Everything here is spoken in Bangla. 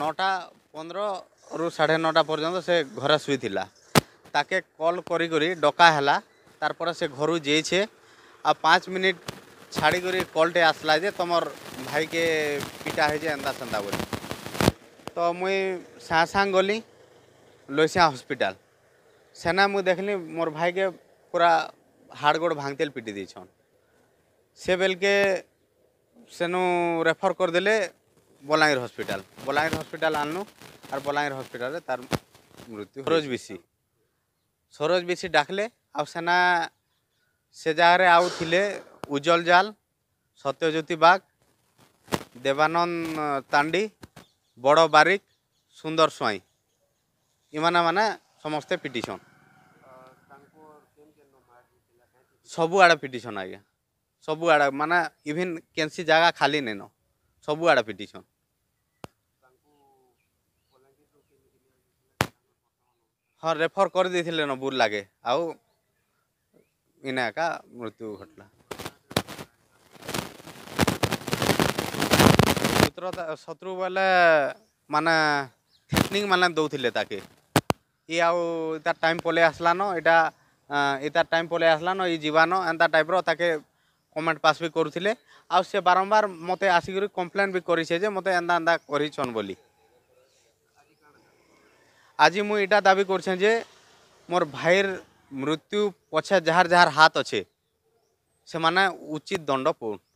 নটা পনেরু সাড়ে নটা পর্যন্ত সে ঘরে শুয়েছিলা তাকে কল করি করি ডকা হেলা তারপরে সে ঘরু যেইছে আর পাঁচ মিনিট ছাড়ি করি কলটে আসলা যে তোমার ভাইকে পিটা হয়েছে এন্দা সেন্দা বলে তো মুই সাং সাং গলি লইসিয়া হসপিটাল সেনা মু দেখলি মোর ভাইকে পুরা হাড় গোড় ভাঙতেল পিটি দিয়েছন সে বেলকে সেনু রেফর করে দিলে ବଲାଙ୍ଗୀର ହସ୍ପିଟାଲ ବଲାଙ୍ଗୀର ହସ୍ପିଟାଲ ଆଣିଲୁ ଆର୍ ବଲାଙ୍ଗୀର ହସ୍ପିଟାଲରେ ତାର ମୃତ୍ୟୁ ସରୋଜ ବିଶି ସରୋଜ ବିଶି ଡାକିଲେ ଆଉ ସେନା ସେ ଜାଗାରେ ଆଉ ଥିଲେ ଉଜ୍ଜଲ ଜାଲ ସତ୍ୟଜ୍ୟୋତି ବାଗ ଦେବାନନ୍ଦ ତାଣ୍ଡି ବଡ଼ ବାରିକ ସୁନ୍ଦର ସ୍ୱାଇଁ ଇମାନେ ମାନେ ସମସ୍ତେ ପିଟିସନ୍ ସବୁଆଡ଼େ ପିଟିସନ୍ ଆଜ୍ଞା ସବୁଆଡ଼େ ମାନେ ଇଭିନ୍ କେନ୍ସି ଜାଗା ଖାଲି ନେଇନ ସବୁଆଡ଼େ ପିଟିସନ୍ ହଁ ରେଫର୍ କରିଦେଇଥିଲେ ନବୁର ଲାଗେ ଆଉ ଇନା ଏକା ମୃତ୍ୟୁ ଘଟଲା ଶତ୍ରୁ ଶତ୍ରୁ ବୋଲେ ମାନେ ଥ୍ରେଟନିଂ ମାନେ ଦଉଥିଲେ ତାକେ ଇ ଆଉ ଇତାର ଟାଇମ୍ ପଲେଇ ଆସିଲାନ ଏଇଟା ଇତାର ଟାଇମ୍ ପଲେଇ ଆସିଲାନ ଇ ଯିବାନ ଏନ୍ତା ଟାଇପ୍ର ତାକେ କମେଣ୍ଟ ପାସ୍ ବି କରୁଥିଲେ ଆଉ ସେ ବାରମ୍ବାର ମୋତେ ଆସିକରି କମ୍ପ୍ଲେନ୍ ବି କରିଛେ ଯେ ମୋତେ ଏନ୍ତା ଏନ୍ତା କରିଛନ୍ ବୋଲି আজি মু এটা দাবি করছেন যে মোর ভাইয়ের মৃত্যু পছে যাহার যাহার হাত অছে সে উচিত দণ্ড পড়ুন